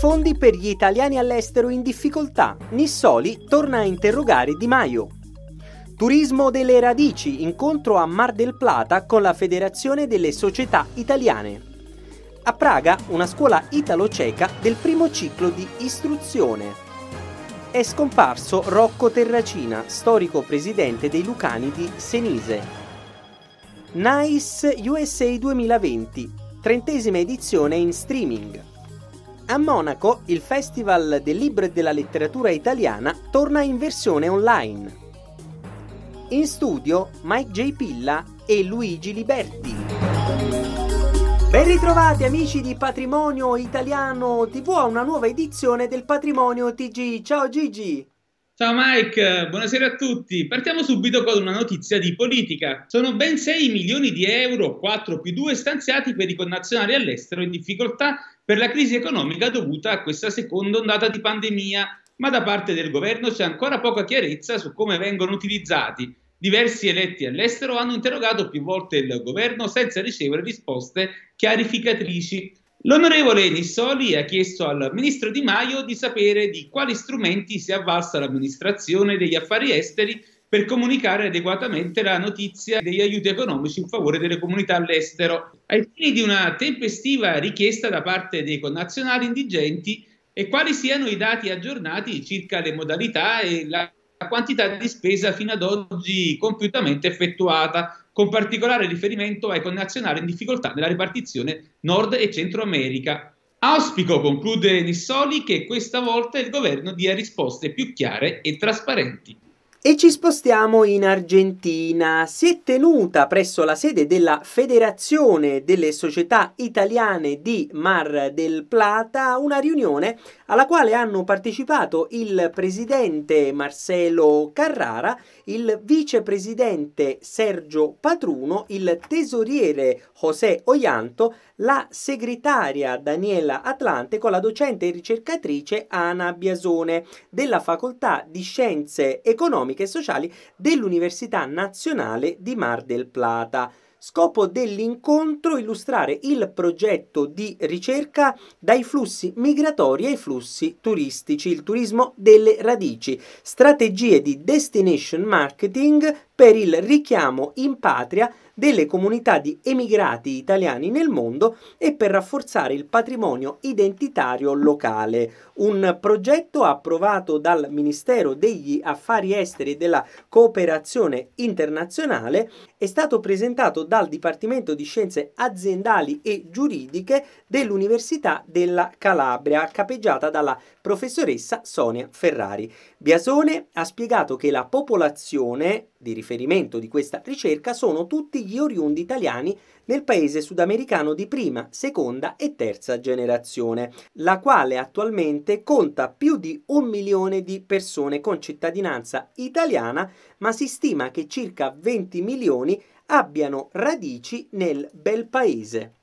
fondi per gli italiani all'estero in difficoltà. Nissoli torna a interrogare Di Maio. Turismo delle radici, incontro a Mar del Plata con la Federazione delle Società Italiane. A Praga una scuola italo-ceca del primo ciclo di istruzione. È scomparso Rocco Terracina, storico presidente dei Lucani di Senise. NICE USA 2020, trentesima edizione in streaming. A Monaco il Festival del Libro e della Letteratura Italiana torna in versione online. In studio Mike J. Pilla e Luigi Liberti. Ben ritrovati amici di Patrimonio Italiano TV a una nuova edizione del Patrimonio TG. Ciao Gigi! Ciao Mike, buonasera a tutti. Partiamo subito con una notizia di politica. Sono ben 6 milioni di euro, 4 più 2, stanziati per i connazionali all'estero in difficoltà per la crisi economica dovuta a questa seconda ondata di pandemia, ma da parte del governo c'è ancora poca chiarezza su come vengono utilizzati. Diversi eletti all'estero hanno interrogato più volte il governo senza ricevere risposte chiarificatrici. L'onorevole Nissoli ha chiesto al ministro Di Maio di sapere di quali strumenti si è avvalsa l'amministrazione degli affari esteri per comunicare adeguatamente la notizia degli aiuti economici in favore delle comunità all'estero, ai fini di una tempestiva richiesta da parte dei connazionali indigenti e quali siano i dati aggiornati circa le modalità e la quantità di spesa fino ad oggi compiutamente effettuata, con particolare riferimento ai connazionali in difficoltà nella ripartizione Nord e Centro America. Auspico, conclude Nissoli, che questa volta il governo dia risposte più chiare e trasparenti. E ci spostiamo in Argentina. Si è tenuta presso la sede della Federazione delle Società Italiane di Mar del Plata una riunione alla quale hanno partecipato il presidente Marcelo Carrara, il vicepresidente Sergio Patruno, il tesoriere José Oianto, la segretaria Daniela Atlante con la docente e ricercatrice Ana Biasone della Facoltà di Scienze Economiche economiche e sociali dell'Università Nazionale di Mar del Plata. Scopo dell'incontro illustrare il progetto di ricerca dai flussi migratori ai flussi turistici, il turismo delle radici, strategie di destination marketing per il richiamo in patria delle comunità di emigrati italiani nel mondo e per rafforzare il patrimonio identitario locale. Un progetto approvato dal Ministero degli Affari Esteri e della Cooperazione Internazionale è stato presentato dal Dipartimento di Scienze Aziendali e Giuridiche dell'Università della Calabria, capeggiata dalla professoressa Sonia Ferrari. Biasone ha spiegato che la popolazione di riferimento riferimento di questa ricerca sono tutti gli oriundi italiani nel paese sudamericano di prima, seconda e terza generazione, la quale attualmente conta più di un milione di persone con cittadinanza italiana, ma si stima che circa 20 milioni abbiano radici nel bel paese.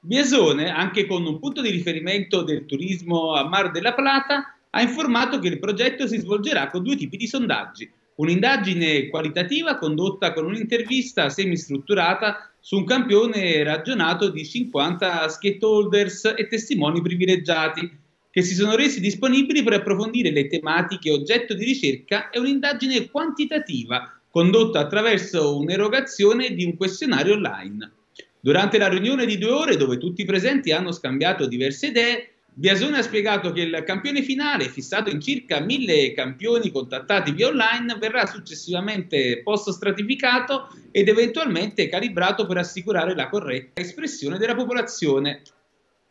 Biasone, anche con un punto di riferimento del turismo a Mar della Plata, ha informato che il progetto si svolgerà con due tipi di sondaggi, Un'indagine qualitativa condotta con un'intervista semistrutturata su un campione ragionato di 50 stakeholders e testimoni privilegiati che si sono resi disponibili per approfondire le tematiche oggetto di ricerca e un'indagine quantitativa condotta attraverso un'erogazione di un questionario online. Durante la riunione di due ore, dove tutti i presenti hanno scambiato diverse idee, Biasone ha spiegato che il campione finale, fissato in circa mille campioni contattati via online, verrà successivamente post stratificato ed eventualmente calibrato per assicurare la corretta espressione della popolazione.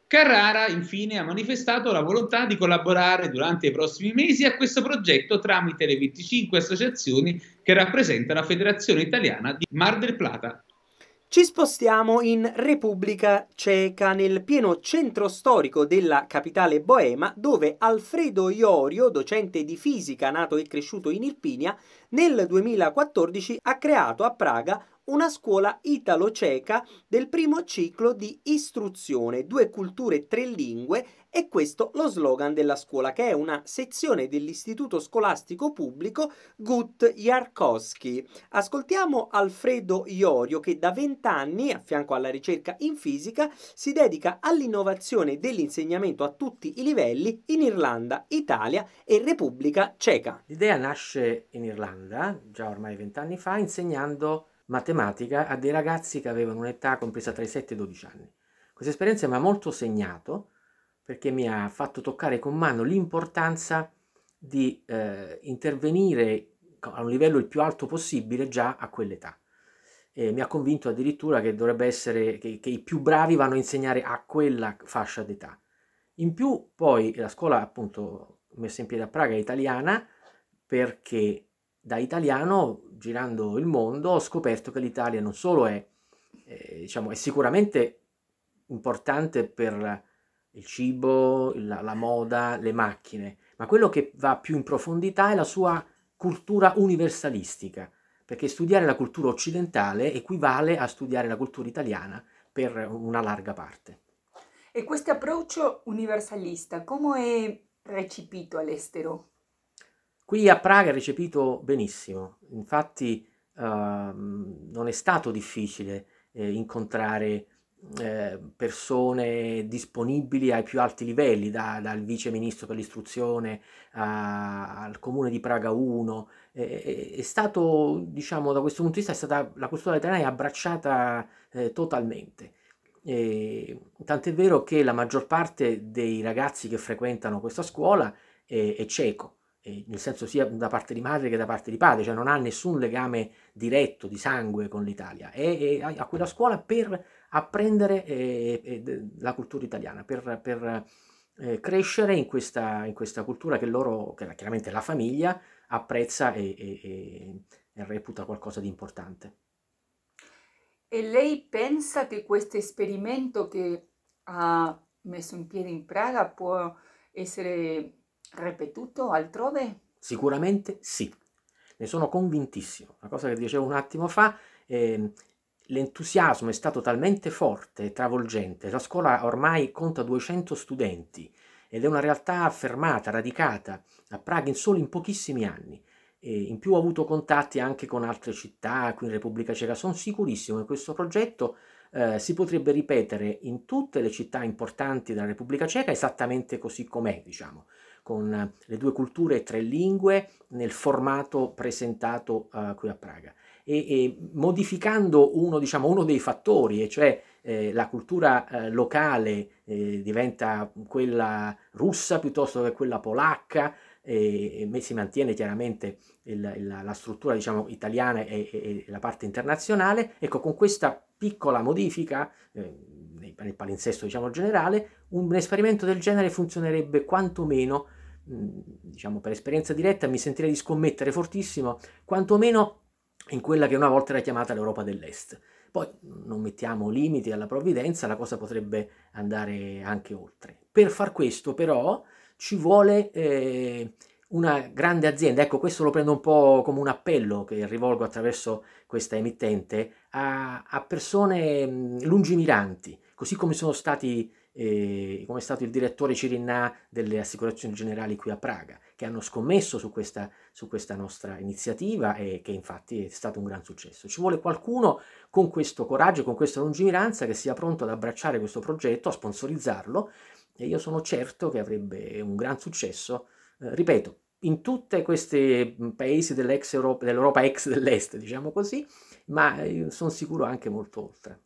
Carrara infine ha manifestato la volontà di collaborare durante i prossimi mesi a questo progetto tramite le 25 associazioni che rappresenta la Federazione Italiana di Mar del Plata. Ci spostiamo in Repubblica Ceca, nel pieno centro storico della capitale boema, dove Alfredo Iorio, docente di fisica nato e cresciuto in Irpinia, nel 2014 ha creato a Praga una scuola italo-ceca del primo ciclo di istruzione, due culture, tre lingue e questo lo slogan della scuola che è una sezione dell'istituto scolastico pubblico Gut Jarkowski. Ascoltiamo Alfredo Iorio che da vent'anni, a fianco alla ricerca in fisica, si dedica all'innovazione dell'insegnamento a tutti i livelli in Irlanda, Italia e Repubblica Ceca. L'idea nasce in Irlanda, già ormai vent'anni fa, insegnando matematica a dei ragazzi che avevano un'età compresa tra i 7 e i 12 anni. Questa esperienza mi ha molto segnato perché mi ha fatto toccare con mano l'importanza di eh, intervenire a un livello il più alto possibile già a quell'età. E mi ha convinto addirittura che dovrebbe essere che, che i più bravi vanno a insegnare a quella fascia d'età. In più poi la scuola appunto messa in piedi a Praga è italiana perché da italiano, girando il mondo, ho scoperto che l'Italia non solo è, eh, diciamo, è sicuramente importante per il cibo, la, la, moda, le macchine, ma quello che va più in profondità è la sua cultura universalistica, perché studiare la cultura occidentale equivale a studiare la cultura italiana per una larga parte. E questo approccio universalista come è recepito all'estero? Qui a Praga è recepito benissimo, infatti ehm, non è stato difficile eh, incontrare eh, persone disponibili ai più alti livelli, da, dal vice ministro per l'istruzione a, al comune di Praga 1. Eh, è stato, diciamo, da questo punto di vista, è stata, la cultura italiana è abbracciata eh, totalmente. tant'è vero che la maggior parte dei ragazzi che frequentano questa scuola è, è cieco eh, nel senso sia da parte di madre che da parte di padre, cioè non ha nessun legame diretto di sangue con l'Italia, è, è a quella scuola per apprendere eh, eh la cultura italiana, per, per eh, crescere in questa, in questa, cultura che loro, che chiaramente la famiglia, apprezza e, e, e reputa qualcosa di importante. E lei pensa che questo esperimento che ha messo in piedi in Praga può essere ripetuto altrove? Sicuramente sì, ne sono convintissimo. La cosa che dicevo un attimo fa, eh, l'entusiasmo è stato talmente forte e travolgente, la scuola ormai conta 200 studenti ed è una realtà affermata, radicata a Praga in solo in pochissimi anni. in più ho avuto contatti anche con altre città, qui in Repubblica Ceca. Sono sicurissimo che questo progetto eh, si potrebbe ripetere in tutte le città importanti della Repubblica Ceca esattamente così com'è, diciamo con le due culture e tre lingue nel formato presentato uh, qui a Praga. E, e modificando uno, diciamo, uno, dei fattori, e cioè eh, la cultura eh, locale eh, diventa quella russa piuttosto che quella polacca, e, e si mantiene chiaramente il, il, la, struttura diciamo, italiana e, e, la parte internazionale, ecco con questa piccola modifica eh, nel palinsesto diciamo, generale un esperimento del genere funzionerebbe quantomeno, mm, diciamo per esperienza diretta, mi sentirei di scommettere fortissimo, quantomeno in quella che una volta era chiamata l'Europa dell'Est. Poi mm, non mettiamo limiti alla provvidenza, la cosa potrebbe andare anche oltre. Per far questo però ci vuole eh, una grande azienda, ecco questo lo prendo un po' come un appello che rivolgo attraverso questa emittente a, a persone mm, lungimiranti, così come sono stati eh, come è stato il direttore Cirinà delle assicurazioni generali qui a Praga, che hanno scommesso su questa, su questa nostra iniziativa e che infatti è stato un gran successo. Ci vuole qualcuno con questo coraggio, con questa lungimiranza, che sia pronto ad abbracciare questo progetto, a sponsorizzarlo e io sono certo che avrebbe un gran successo, eh, ripeto, in tutti questi mm, paesi dell'Europa ex dell'est, diciamo così, ma eh, sono sicuro anche molto oltre.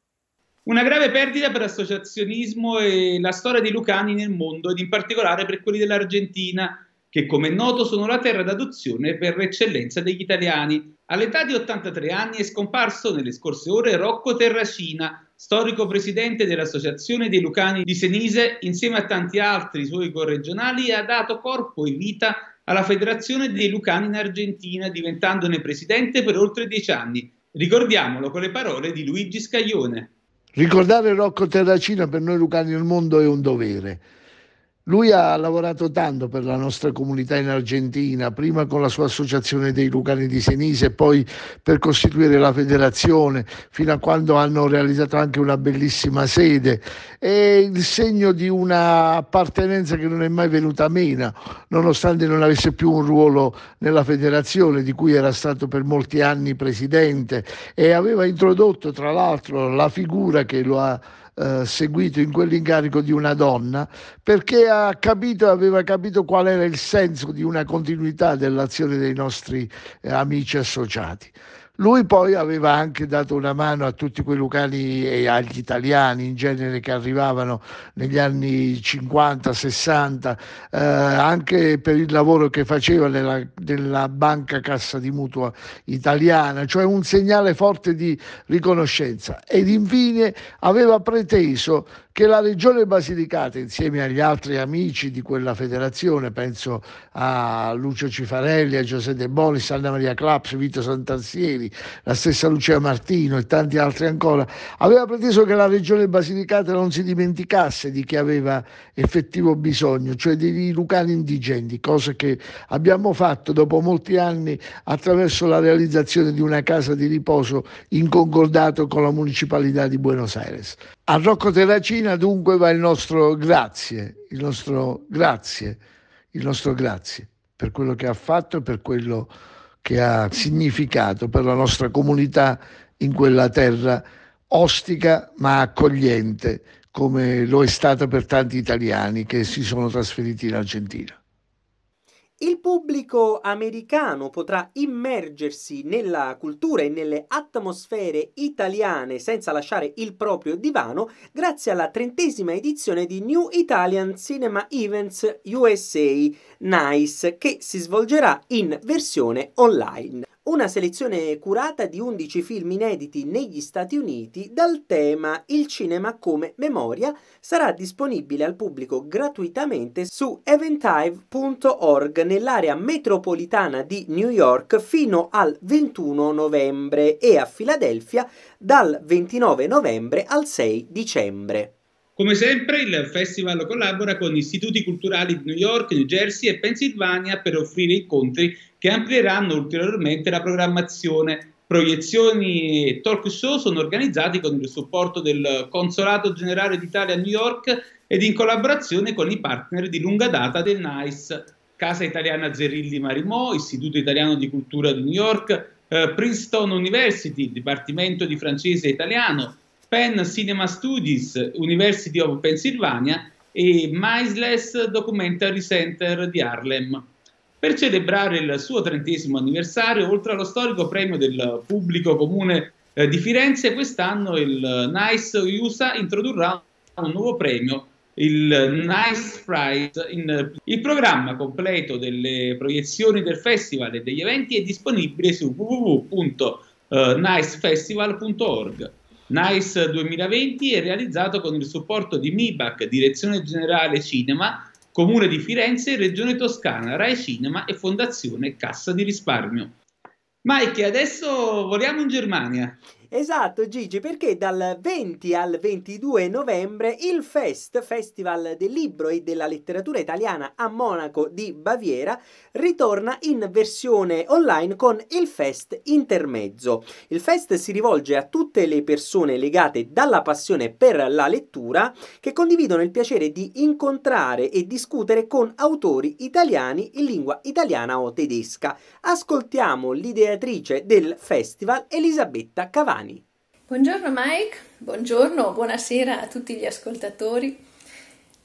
Una grave perdita per l'associazionismo e la storia dei lucani nel mondo ed in particolare per quelli dell'Argentina, che come è noto sono la terra d'adozione per l'eccellenza degli italiani. All'età di 83 anni è scomparso nelle scorse ore Rocco Terracina, storico presidente dell'Associazione dei Lucani di Senise, insieme a tanti altri suoi corregionali, ha dato corpo e vita alla Federazione dei Lucani in Argentina, diventandone presidente per oltre dieci anni. Ricordiamolo con le parole di Luigi Scaglione. Ricordare Rocco Terracina per noi lucani nel mondo è un dovere. Lui ha lavorato tanto per la nostra comunità in Argentina, prima con la sua associazione dei Lucani di Senise poi per costituire la federazione, fino a quando hanno realizzato anche una bellissima sede. È il segno di un'appartenenza che non è mai venuta a meno, nonostante non avesse più un ruolo nella federazione, di cui era stato per molti anni presidente e aveva introdotto tra l'altro la figura che lo ha eh, seguito in quell'incarico di una donna perché ha capito, aveva capito qual era il senso di una continuità dell'azione dei nostri eh, amici associati. Lui poi aveva anche dato una mano a tutti quei locali e agli italiani in genere che arrivavano negli anni 50, 60, eh, anche per il lavoro che faceva nella, nella, banca cassa di mutua italiana, cioè un segnale forte di riconoscenza. Ed infine aveva preteso che la Regione Basilicata, insieme agli altri amici di quella federazione, penso a Lucio Cifarelli, a Giuseppe De Bonis, Anna Maria Claps, Vito Santansieri, la stessa Lucia Martino e tanti altri ancora, aveva preteso che la Regione Basilicata non si dimenticasse di chi aveva effettivo bisogno, cioè dei lucani indigenti, cosa che abbiamo fatto dopo molti anni attraverso la realizzazione di una casa di riposo in concordato con la municipalità di Buenos Aires. A Rocco Terracina dunque va il nostro grazie, il nostro grazie, il nostro grazie per quello che ha fatto e per quello che ha significato per la nostra comunità in quella terra ostica ma accogliente come lo è stata per tanti italiani che si sono trasferiti in Argentina. Il pubblico americano potrà immergersi nella cultura e nelle atmosfere italiane senza lasciare il proprio divano grazie alla trentesima edizione di New Italian Cinema Events USA NICE che si svolgerà in versione online una selezione curata di 11 film inediti negli Stati Uniti dal tema Il cinema come memoria sarà disponibile al pubblico gratuitamente su eventive.org nell'area metropolitana di New York fino al 21 novembre e a Filadelfia dal 29 novembre al 6 dicembre. Come sempre il festival collabora con istituti culturali di New York, New Jersey e Pennsylvania per offrire incontri che amplieranno ulteriormente la programmazione proiezioni e talk show sono organizzati con il supporto del Consolato Generale d'Italia a New York ed in collaborazione con i partner di lunga data del NICE, Casa Italiana Zerilli Marimò, Istituto Italiano di Cultura di New York, eh, Princeton University, Dipartimento di Francese e Italiano, Penn Cinema Studies, University of Pennsylvania e Miseless Documentary Center di Harlem. Per celebrare il suo trentesimo anniversario, oltre allo storico premio del pubblico comune eh, di Firenze, quest'anno il NICE USA introdurrà un nuovo premio, il NICE Prize. In, il programma completo delle proiezioni del festival e degli eventi è disponibile su www.nicefestival.org. NICE 2020 è realizzato con il supporto di MIBAC, Direzione Generale Cinema, Comune di Firenze, Regione Toscana, RAI Cinema e Fondazione Cassa di Risparmio. Mike, adesso voliamo in Germania. Esatto Gigi, perché dal 20 al 22 novembre il Fest, Festival del Libro e della Letteratura Italiana a Monaco di Baviera, ritorna in versione online con il Fest Intermezzo. Il Fest si rivolge a tutte le persone legate dalla passione per la lettura che condividono il piacere di incontrare e discutere con autori italiani in lingua italiana o tedesca. Ascoltiamo l'ideatrice del festival Elisabetta Cavani. Giovanni. Buongiorno Mike, buongiorno, buonasera a tutti gli ascoltatori,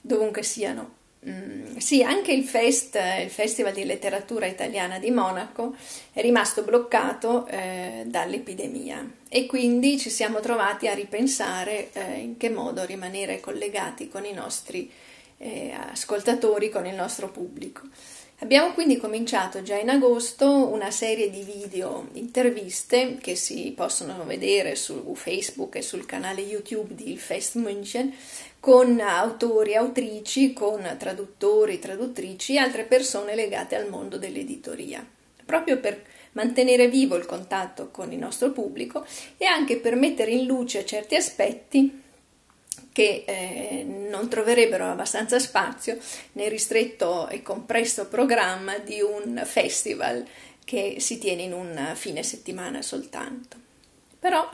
dovunque siano. Mm, sì, anche il FEST, il Festival di Letteratura Italiana di Monaco, è rimasto bloccato eh, dall'epidemia e quindi ci siamo trovati a ripensare eh, in che modo rimanere collegati con i nostri eh, ascoltatori, con il nostro pubblico. Abbiamo quindi cominciato già in agosto una serie di video interviste che si possono vedere su Facebook e sul canale YouTube di Fest München con autori, autrici, con traduttori, traduttrici e altre persone legate al mondo dell'editoria, proprio per mantenere vivo il contatto con il nostro pubblico e anche per mettere in luce certi aspetti che eh, non troverebbero abbastanza spazio nel ristretto e compresso programma di un festival che si tiene in un fine settimana soltanto. Però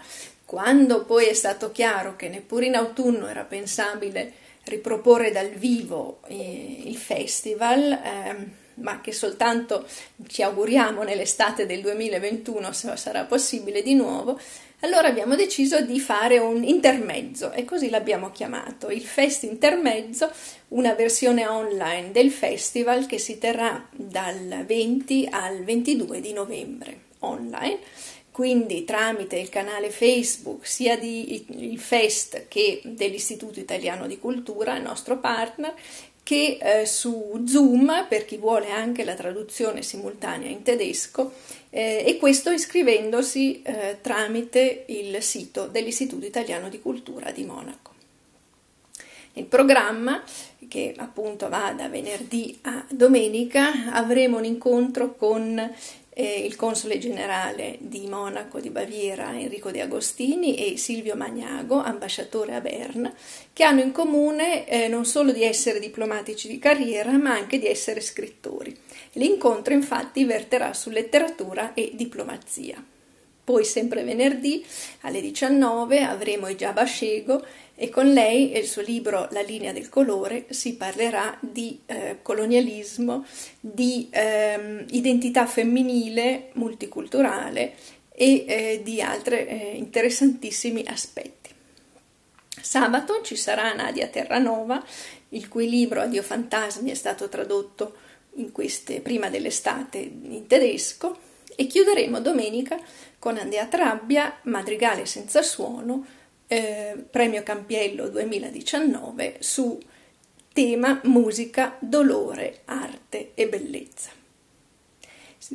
quando poi è stato chiaro che neppure in autunno era pensabile riproporre dal vivo eh, il festival, eh, ma che soltanto ci auguriamo nell'estate del 2021 sarà possibile di nuovo, allora abbiamo deciso di fare un intermezzo e così l'abbiamo chiamato il Fest Intermezzo, una versione online del festival che si terrà dal 20 al 22 di novembre online quindi tramite il canale Facebook sia di il Fest che dell'Istituto Italiano di Cultura, il nostro partner, che eh, su Zoom per chi vuole anche la traduzione simultanea in tedesco eh, e questo iscrivendosi eh, tramite il sito dell'Istituto Italiano di Cultura di Monaco. Nel programma, che appunto va da venerdì a domenica, avremo un incontro con eh, il console generale di Monaco di Baviera Enrico De Agostini e Silvio Magnago, ambasciatore a Bern, che hanno in comune eh, non solo di essere diplomatici di carriera, ma anche di essere scrittori. L'incontro infatti verterà su letteratura e diplomazia. Poi sempre venerdì alle 19 avremo i Giabascego e con lei e il suo libro La linea del colore si parlerà di eh, colonialismo, di eh, identità femminile multiculturale e eh, di altri eh, interessantissimi aspetti. Sabato ci sarà Nadia Terranova, il cui libro Addio Fantasmi è stato tradotto queste, prima dell'estate in tedesco e chiuderemo domenica con Andrea Trabbia, Madrigale senza suono, eh, Premio Campiello 2019 su tema musica, dolore, arte e bellezza.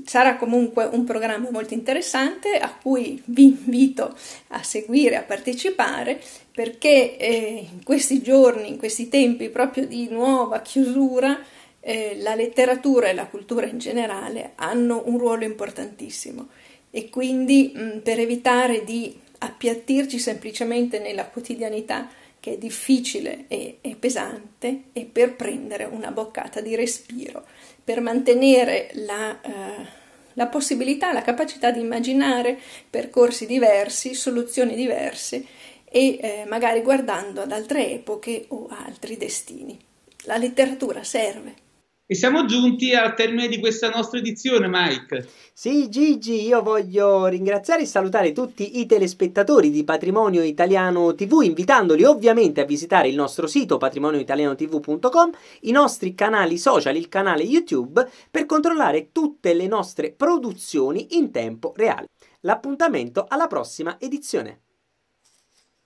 Sarà comunque un programma molto interessante a cui vi invito a seguire, a partecipare, perché eh, in questi giorni, in questi tempi proprio di nuova chiusura, eh, la letteratura e la cultura in generale hanno un ruolo importantissimo e quindi mh, per evitare di appiattirci semplicemente nella quotidianità che è difficile e, e pesante e per prendere una boccata di respiro, per mantenere la, eh, la possibilità, la capacità di immaginare percorsi diversi, soluzioni diverse e eh, magari guardando ad altre epoche o altri destini. La letteratura serve e siamo giunti al termine di questa nostra edizione, Mike. Sì, Gigi, io voglio ringraziare e salutare tutti i telespettatori di Patrimonio Italiano TV, invitandoli ovviamente a visitare il nostro sito patrimonioitalianotv.com, i nostri canali social, il canale YouTube, per controllare tutte le nostre produzioni in tempo reale. L'appuntamento alla prossima edizione.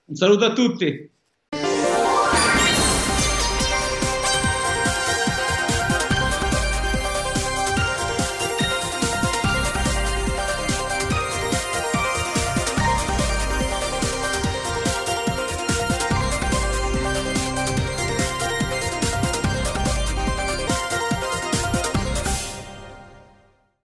Un saluto a tutti.